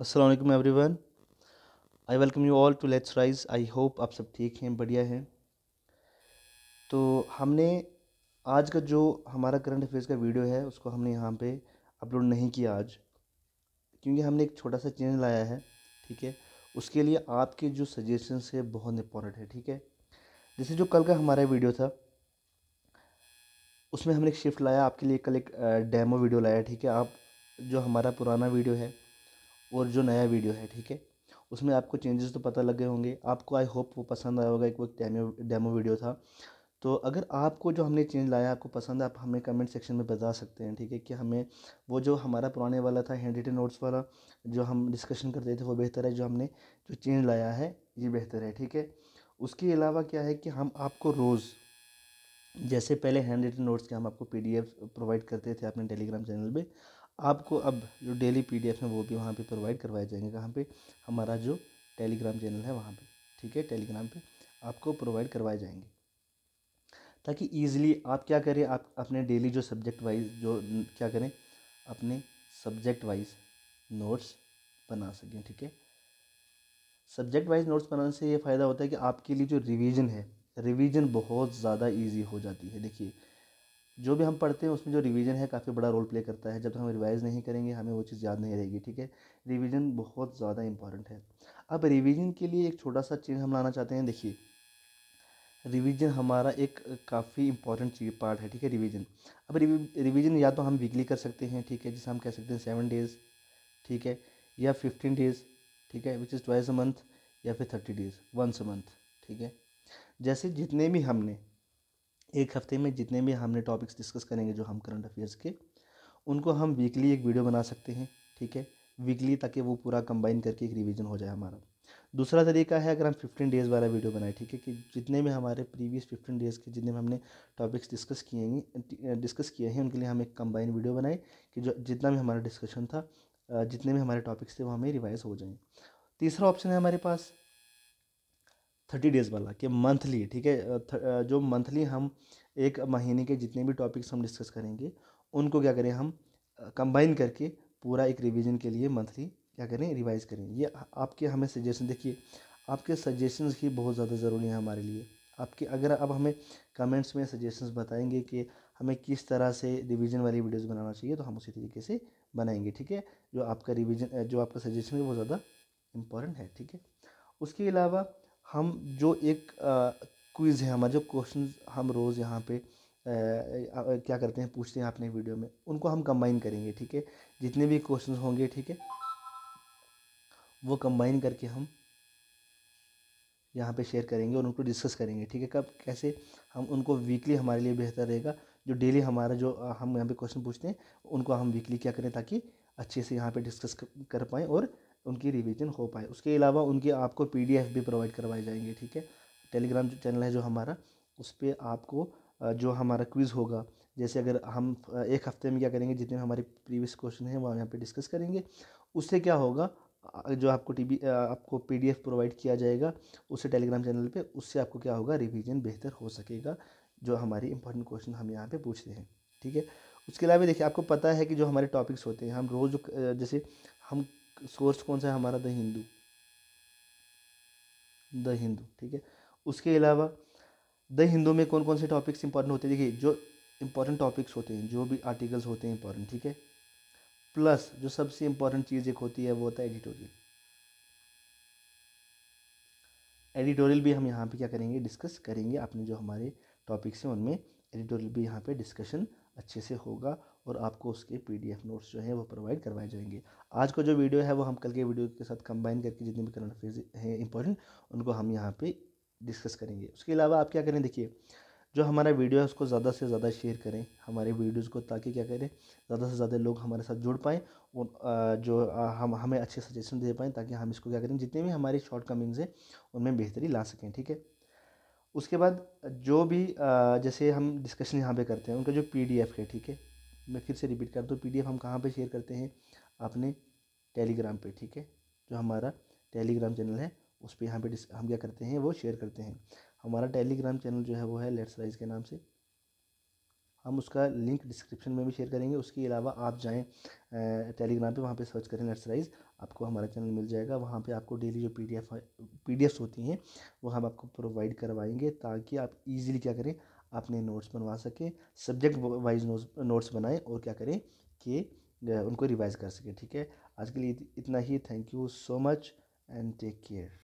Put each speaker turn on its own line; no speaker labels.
Aslam everyone I welcome you all to let's rise I hope आप सब ठीक हैं बढ़िया हैं तो हमने आज का जो हमारा करंट अफेयर्स का वीडियो है उसको हमने यहाँ पे अपलोड नहीं किया आज क्योंकि हमने एक छोटा सा चेंज लाया है ठीक है उसके लिए आपके जो सजेशंस है बहुत इंपॉर्टेंट है ठीक है जैसे जो कल का हमारा वीडियो था उसमें हमने एक शिफ्ट लाया आपके लिए कल एक डेमो वीडियो लाया ठीक है आप जो हमारा पुराना वीडियो है और जो नया वीडियो है ठीक है उसमें आपको चेंजेस तो पता लगे होंगे आपको आई होप वो पसंद आया होगा एक वो डेमो डेमो वीडियो था तो अगर आपको जो हमने चेंज लाया आपको पसंद है आप हमें कमेंट सेक्शन में बता सकते हैं ठीक है कि हमें वो जो हमारा पुराने वाला था हैंड रिटन नोट्स वाला जो हम डिस्कशन करते थे वो बेहतर है जो हमने जो चेंज लाया है ये बेहतर है ठीक है उसके अलावा क्या है कि हम आपको रोज़ जैसे पहले हैंड रिटन नोट्स के हम आपको पी प्रोवाइड करते थे अपने टेलीग्राम चैनल पर आपको अब जो डेली पी में वो भी वहाँ पर प्रोवाइड करवाए जाएंगे कहाँ पर हमारा जो टेलीग्राम चैनल है वहाँ पर ठीक है टेलीग्राम पर आपको प्रोवाइड करवाए जाएंगे ताकि ईज़िली आप क्या करें आप अपने डेली जो सब्जेक्ट वाइज जो क्या करें अपने सब्जेक्ट वाइज नोट्स बना सकें ठीक है सब्जेक्ट वाइज नोट्स बनाने से ये फ़ायदा होता है कि आपके लिए जो रिवीजन है रिवीजन बहुत ज़्यादा इजी हो जाती है देखिए जो भी हम पढ़ते हैं उसमें जो रिवीजन है काफ़ी बड़ा रोल प्ले करता है जब तक हम रिवाइज़ नहीं करेंगे हमें वो चीज़ याद नहीं रहेगी ठीक है रिवीजन बहुत ज़्यादा इंपॉर्टेंट है अब रिवीजन के लिए एक छोटा सा चेंज हम लाना चाहते हैं देखिए रिवीजन हमारा एक काफ़ी इंपॉर्टेंट चीज पार्ट है ठीक है रिवीजन अब रिवीजन या तो हम वीकली कर सकते हैं ठीक है जिसे हम कह सकते हैं सेवन डेज़ ठीक है या फिफ्टीन डेज़ ठीक है which is twice a month या फिर thirty days once a month ठीक है जैसे जितने भी हमने एक हफ्ते में जितने भी हमने टॉपिक्स डिस्कस करेंगे जो हम करंट अफेयर्स के उनको हम वीकली एक वीडियो बना सकते हैं ठीक है वीकली ताकि वो पूरा कंबाइन करके एक रिवीजन हो जाए हमारा दूसरा तरीका है अगर हम फिफ्टीन डेज़ वाला वीडियो बनाए ठीक है कि जितने भी हमारे प्रीवियस फिफ्टीन डेज़ के जितने भी हमने टॉपिक्स डिस्कस किए हैं डिस्कस किए हैं उनके लिए हम एक कंबाइन वीडियो बनाए कि जो जितना भी हमारा डिस्कशन था जितने भी हमारे टॉपिक्स थे वो हमें रिवाइज हो जाएँ तीसरा ऑप्शन है हमारे पास थर्टी डेज़ वाला कि मंथली ठीक है जो मंथली हम एक महीने के जितने भी टॉपिक्स हम डिस्कस करेंगे उनको क्या करें हम कंबाइन करके पूरा एक रिवीजन के लिए मंथली क्या करें रिवाइज़ करें ये आपके हमें सजेशन देखिए आपके सजेशंस ही बहुत ज़्यादा ज़रूरी हैं हमारे लिए आपके अगर आप हमें कमेंट्स में सजेशंस बताएंगे कि हमें किस तरह से रिवीजन वाली वीडियोस बनाना चाहिए तो हम उसी तरीके से बनाएंगे ठीक है जो आपका रिवीजन जो आपका सजेशन है वो ज़्यादा इम्पॉर्टेंट है ठीक है उसके अलावा हम जो एक क्विज़ है हमारे जो क्वेश्चन हम रोज़ यहाँ पे क्या करते हैं पूछते हैं अपने वीडियो में उनको हम कंबाइन करेंगे ठीक है जितने भी क्वेश्चन होंगे ठीक है वो कंबाइन करके हम यहाँ पे शेयर करेंगे और उनको डिस्कस करेंगे ठीक है कब कैसे हम उनको वीकली हमारे लिए बेहतर रहेगा जो डेली हमारा जो हम यहाँ पे क्वेश्चन पूछते हैं उनको हम वीकली क्या करें ताकि अच्छे से यहाँ पे डिस्कस कर पाएँ और उनकी रिवीजन हो पाए उसके अलावा उनके आपको पी भी प्रोवाइड करवाए जाएंगे ठीक है टेलीग्राम जो चैनल है जो हमारा उस पर आपको जो हमारा क्विज़ होगा जैसे अगर हम एक हफ्ते में क्या करेंगे जितने हमारे प्रीवियस क्वेश्चन हैं वो हम यहाँ पे डिस्कस करेंगे उससे क्या होगा जो आपको टी आपको पीडीएफ प्रोवाइड किया जाएगा उससे टेलीग्राम चैनल पे उससे आपको क्या होगा रिवीजन बेहतर हो सकेगा जो हमारे इंपॉर्टेंट क्वेश्चन हम यहाँ पे पूछते हैं ठीक है उसके अलावा देखिए आपको पता है कि जो हमारे टॉपिक्स होते हैं हम रोज़ जैसे हम सोर्स कौन सा है हमारा द हिंदू द हिंदू ठीक है उसके अलावा द हिंदू में कौन कौन से टॉपिक्स इंपॉर्टेंट होते हैं देखिए जो इंपॉर्टेंट टॉपिक्स होते हैं जो भी आर्टिकल्स होते हैं इंपॉर्टेंट ठीक है प्लस जो सबसे इंपॉर्टेंट चीज़ एक होती है वो होता है एडिटोरियल एडिटोरियल भी हम यहाँ पे क्या करेंगे डिस्कस करेंगे अपने जो हमारे टॉपिक्स हैं उनमें एडिटोरियल भी यहाँ पे डिस्कशन अच्छे से होगा और आपको उसके पीडीएफ नोट्स जो हैं वो प्रोवाइड करवाए जाएंगे आज का जो वीडियो है वो हम कल के वीडियो के साथ कंबाइन करके जितने भी करंट अफेयर्स हैं इंपॉर्टेंट उनको हम यहाँ पे डिस्कस करेंगे उसके अलावा आप क्या करें देखिए जो हमारा वीडियो है उसको ज़्यादा से ज़्यादा शेयर करें हमारे वीडियोज़ को ताकि क्या करें ज़्यादा से ज़्यादा लोग हमारे साथ जुड़ पाएँ और जो हम हमें अच्छे सजेशन दे पाएँ ताकि हम इसको क्या करें जितने भी हमारी शॉर्ट कमिंग्स हैं उनमें बेहतरी ला सकें ठीक है उसके बाद जो भी जैसे हम डिस्कशन यहाँ पे करते हैं उनका जो पीडीएफ है ठीक है मैं फिर से रिपीट करता हूँ पीडीएफ हम कहाँ पे शेयर करते हैं अपने टेलीग्राम पे ठीक है जो हमारा टेलीग्राम चैनल है उस पर यहाँ पे हम क्या करते हैं वो शेयर करते हैं हमारा टेलीग्राम चैनल जो है वो है लेट्स राइज के नाम से हम उसका लिंक डिस्क्रिप्शन में भी शेयर करेंगे उसके अलावा आप जाएँ टेलीग्राम पे वहाँ पे सर्च करें नर्सराइज आपको हमारा चैनल मिल जाएगा वहाँ पे आपको डेली जो पी डी होती हैं वो हम आपको प्रोवाइड करवाएंगे ताकि आप इजीली क्या करें अपने नोट्स बनवा सकें सब्जेक्ट वाइज नोट्स बनाएं और क्या करें कि उनको रिवाइज़ कर सकें ठीक है आज के लिए इतना ही thank you so much and take care